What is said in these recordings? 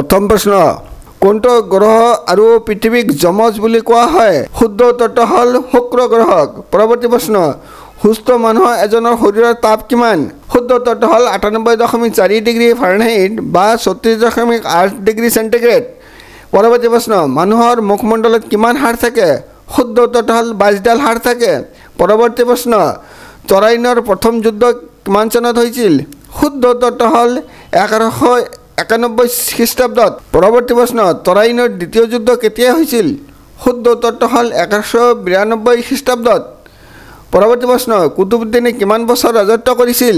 প্ৰথম প্ৰশ্ন কোনটো গ্ৰহ আৰু পৃথিৱীক যমজ বুলি কোৱা হয় শুদ্ধ উত্তৰটো হ'ল শুক্ৰ গ্ৰহক পৰৱৰ্তী প্ৰশ্ন সুস্থ মানুহ এজনৰ শৰীৰৰ তাপ কিমান শুদ্ধ উত্তৰটো হ'ল আঠানব্বৈ দশমিক চাৰি ডিগ্ৰী ফাৰেনহাইট বা ছত্ৰিছ দশমিক আঠ ডিগ্ৰী চেণ্টিগ্ৰেড পৰৱৰ্তী প্ৰশ্ন মানুহৰ মুখমণ্ডলত কিমান হাৰ থাকে শুদ্ধ উত্তৰটো হ'ল বাইছডাল হাৰ থাকে পৰৱৰ্তী প্ৰশ্ন তৰাইনৰ প্ৰথম যুদ্ধ কিমান চনত হৈছিল শুদ্ধ উত্তৰটো হ'ল এঘাৰশ একানব্বৈ খ্ৰীষ্টাব্দত পৰৱৰ্তী প্ৰশ্ন তৰাইনৰ দ্বিতীয় যুদ্ধ কেতিয়া হৈছিল শুদ্ধ উত্তৰটা হল এঘাৰশ বিৰান্নব্বৈ খ্ৰীষ্টাব্দত পৰৱৰ্তী প্ৰশ্ন কুতুবুদ্দিনে কিমান বছৰ ৰাজত্ব কৰিছিল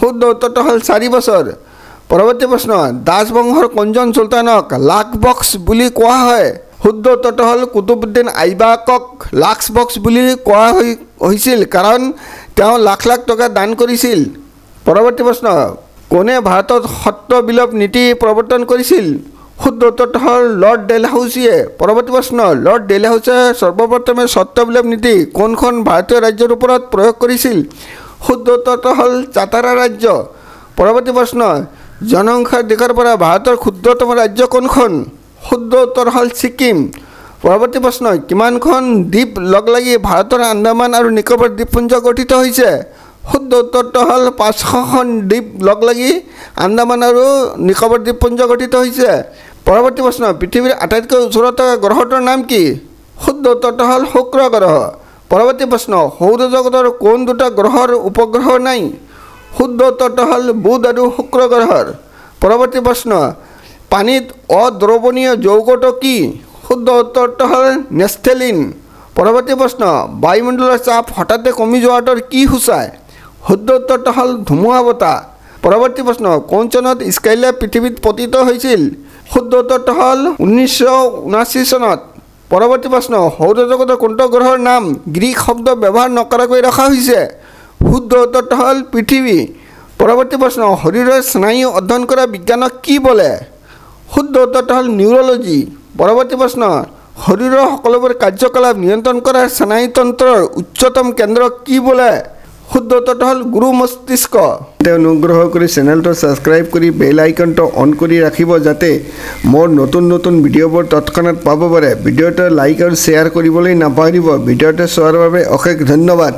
শুদ্ধ উত্তৰটা হল চাৰি বছৰ পৰবৰ্তী প্ৰশ্ন দাসবংশৰ কঞ্জন চুলতানক সুলতানক বক্স বুলি কোৱা হয় শুদ্ধ উত্তৰটো হল কুতুবুদ্দিন আইবাকক বক্স বুলি কোৱা হৈ হৈছিল কাৰণ তেওঁ লাখ লাখ টকা দান কৰিছিল পৰৱৰ্তী প্ৰশ্ন কোনে ভাৰতত সত্য সত্ৰবিলোপ নীতি প্ৰৱৰ্তন কৰিছিল উত্তৰটো হ'ল লৰ্ড ডেলহাউচিয়ে পৰৱৰ্তী প্ৰশ্ন লৰ্ড ডেলহাউচে সৰ্বপ্ৰথমে সত্য বিলোপ নীতি কোনখন ভাৰতীয় ৰাজ্যৰ ওপৰত প্ৰয়োগ কৰিছিল উত্তৰটো হ'ল চাতাৰা ৰাজ্য পৰৱৰ্তী প্ৰশ্ন জনসংখ্যাৰ দিশৰ পৰা ভাৰতৰ ক্ষুদ্ৰতম ৰাজ্য কোনখন শুদ্ধ উত্তৰ হ'ল ছিকিম পৰৱৰ্তী প্ৰশ্ন কিমানখন দ্বীপ লগ লাগি ভাৰতৰ আন্দামান আৰু নিকোবৰ দ্বীপপুঞ্জ গঠিত হৈছে শুদ্ধ উত্তৰটো হ'ল পাঁচশখন দ্বীপ লগ লাগি আন্দামান আৰু নিকোবৰ দ্বীপপুঞ্জ গঠিত হৈছে পৰৱৰ্তী প্ৰশ্ন পৃথিৱীৰ আটাইতকৈ ওচৰত থকা গ্ৰহটোৰ নাম কি শুদ্ধ উত্তৰটো হ'ল শুক্ৰ গ্ৰহ পৰৱৰ্তী প্ৰশ্ন জগতৰ কোন দুটা গ্ৰহৰ উপগ্ৰহ নাই শুদ্ধ উত্তৰটো হ'ল বুধ আৰু শুক্ৰ গ্ৰহৰ পৰৱৰ্তী প্ৰশ্ন পানীত অদ্ৰৱণীয় যৌগটো কি শুদ্ধ উত্তৰটো হ'ল নেষ্টেলিন পৰৱৰ্তী প্ৰশ্ন বায়ুমণ্ডলৰ চাপ হঠাতে কমি যোৱাটোৰ কি সূচায় সুদ্ৰত্বৰ হ'ল ধুমুহা বতাহ পৰৱৰ্তী প্ৰশ্ন কোন চনত স্কাইলে পৃথিৱীত পতিত হৈছিল সুদ্ৰত্বৰ হ'ল ঊনৈছশ ঊনাশী চনত পৰৱৰ্তী প্ৰশ্ন সৌৰজগত কোনটো গ্ৰহৰ নাম গ্ৰীক শব্দ ব্যৱহাৰ নকৰাকৈ ৰখা হৈছে শুদ্ধ উত্তৰটো হ'ল পৃথিৱী পৰৱৰ্তী প্ৰশ্ন শৰীৰৰ স্নায়ু অধ্যয়ন কৰা বিজ্ঞানক কি বোলে শুদ্ধ উত্তৰটো হ'ল নিউৰলজি পৰৱৰ্তী প্ৰশ্ন শৰীৰৰ সকলোবোৰ কাৰ্যকলাপ নিয়ন্ত্ৰণ কৰাৰ স্নায়ুতন্ত্ৰৰ উচ্চতম কেন্দ্ৰ কি বোলে ক্ষুদ্ৰত হ'ল গুৰু মস্তিষ্ক তেওঁ অনুগ্ৰহ কৰি চেনেলটো ছাবস্ক্ৰাইব কৰি বেল আইকনটো অন কৰি ৰাখিব যাতে মোৰ নতুন নতুন ভিডিঅ'বোৰ তৎক্ষণাত পাব পাৰে ভিডিঅ'টো লাইক আৰু শ্বেয়াৰ কৰিবলৈ নাপাহৰিব ভিডিঅ'টো চোৱাৰ বাবে অশেষ ধন্যবাদ